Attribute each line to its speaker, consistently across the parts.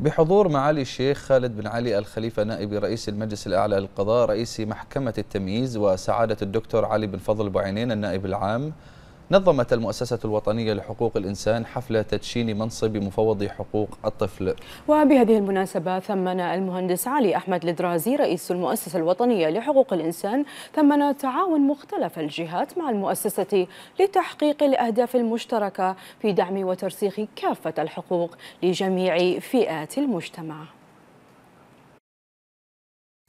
Speaker 1: بحضور معالي الشيخ خالد بن علي الخليفة نائب رئيس المجلس الأعلى للقضاء رئيس محكمة التمييز وسعادة الدكتور علي بن فضل بعينين النائب العام نظمت المؤسسة الوطنية لحقوق الإنسان حفلة تدشين منصب مفوض حقوق الطفل
Speaker 2: وبهذه المناسبة ثمن المهندس علي أحمد الدرازي رئيس المؤسسة الوطنية لحقوق الإنسان ثمن تعاون مختلف الجهات مع المؤسسة لتحقيق الأهداف المشتركة في دعم وترسيخ كافة الحقوق لجميع فئات المجتمع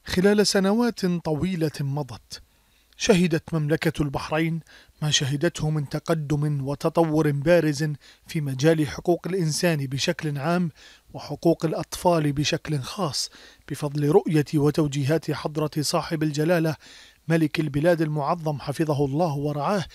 Speaker 2: خلال سنوات طويلة مضت شهدت مملكة البحرين ما شهدته من تقدم وتطور بارز في مجال حقوق الإنسان بشكل عام وحقوق الأطفال بشكل خاص بفضل رؤية وتوجيهات حضرة صاحب الجلالة ملك البلاد المعظم حفظه الله ورعاه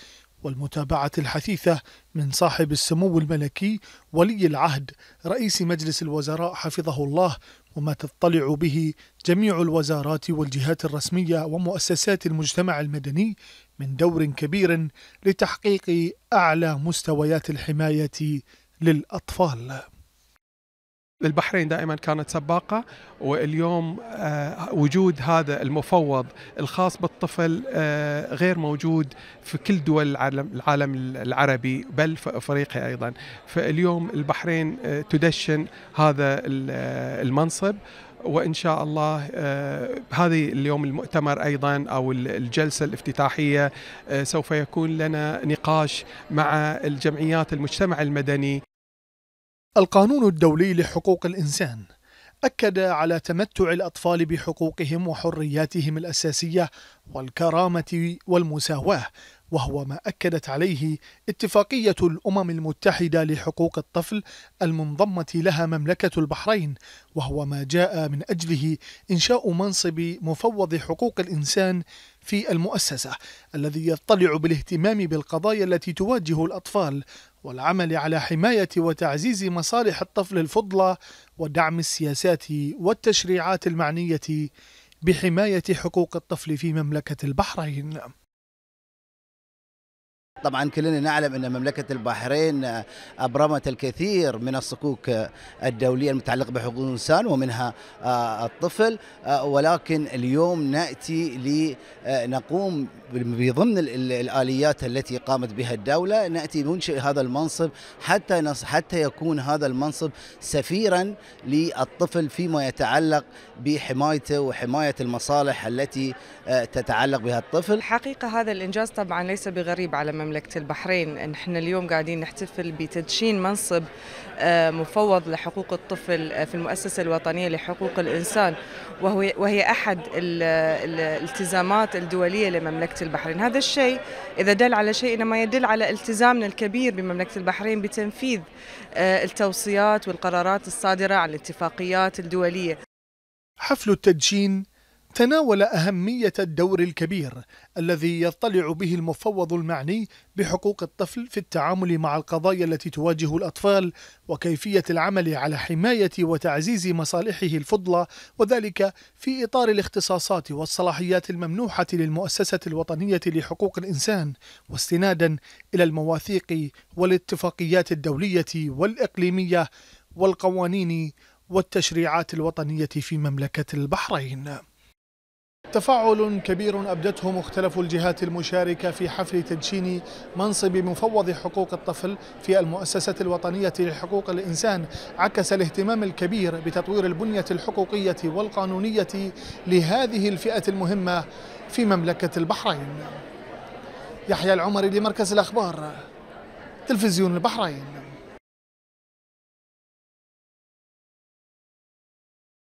Speaker 2: والمتابعة الحثيثة من صاحب السمو الملكي ولي العهد رئيس مجلس الوزراء حفظه الله وما تطلع به جميع الوزارات والجهات الرسمية ومؤسسات المجتمع المدني من دور كبير لتحقيق أعلى مستويات الحماية للأطفال
Speaker 3: للبحرين دائما كانت سباقة واليوم آه، وجود هذا المفوض الخاص بالطفل آه، غير موجود في كل دول العالم, العالم العربي بل في أفريقيا أيضا فاليوم البحرين آه، تدشن هذا المنصب وان شاء الله هذه اليوم المؤتمر ايضا او الجلسه الافتتاحيه سوف يكون لنا نقاش مع الجمعيات المجتمع المدني القانون الدولي لحقوق
Speaker 2: الإنسان أكد على تمتع الأطفال بحقوقهم وحرياتهم الأساسية والكرامة والمساواة وهو ما أكدت عليه اتفاقية الأمم المتحدة لحقوق الطفل المنضمة لها مملكة البحرين وهو ما جاء من أجله إنشاء منصب مفوض حقوق الإنسان في المؤسسة الذي يطلع بالاهتمام بالقضايا التي تواجه الأطفال والعمل على حماية وتعزيز مصالح الطفل الفضلى ودعم السياسات والتشريعات المعنية بحماية حقوق الطفل في مملكة البحرين
Speaker 1: طبعا كلنا نعلم أن مملكة البحرين أبرمت الكثير من الصكوك الدولية المتعلقة بحقوق الإنسان ومنها آه، الطفل آه، ولكن اليوم نأتي لنقوم آه، بضمن الآليات التي قامت بها الدولة نأتي ننشئ هذا المنصب حتى حتى يكون هذا المنصب سفيرا للطفل فيما يتعلق بحمايته وحماية المصالح التي تتعلق بها الطفل حقيقة هذا الإنجاز طبعا ليس بغريب على مملكة مملكة البحرين نحن اليوم قاعدين نحتفل بتدشين منصب آه، مفوض لحقوق الطفل آه، في المؤسسة الوطنية لحقوق الإنسان وهي أحد الالتزامات الدولية لمملكة البحرين هذا الشيء إذا دل على شيء إنما يدل على التزامنا الكبير بمملكة البحرين بتنفيذ آه، التوصيات والقرارات الصادرة عن الاتفاقيات الدولية
Speaker 2: حفل التدشين تناول أهمية الدور الكبير الذي يطلع به المفوض المعني بحقوق الطفل في التعامل مع القضايا التي تواجه الأطفال وكيفية العمل على حماية وتعزيز مصالحه الفضلى وذلك في إطار الاختصاصات والصلاحيات الممنوحة للمؤسسة الوطنية لحقوق الإنسان واستنادا إلى المواثيق والاتفاقيات الدولية والإقليمية والقوانين والتشريعات الوطنية في مملكة البحرين تفاعل كبير أبدته مختلف الجهات المشاركة في حفل تدشين منصب مفوض حقوق الطفل في المؤسسة الوطنية لحقوق الإنسان عكس الاهتمام الكبير بتطوير البنية الحقوقية والقانونية لهذه الفئة المهمة في مملكة البحرين يحيى العمري لمركز الأخبار تلفزيون البحرين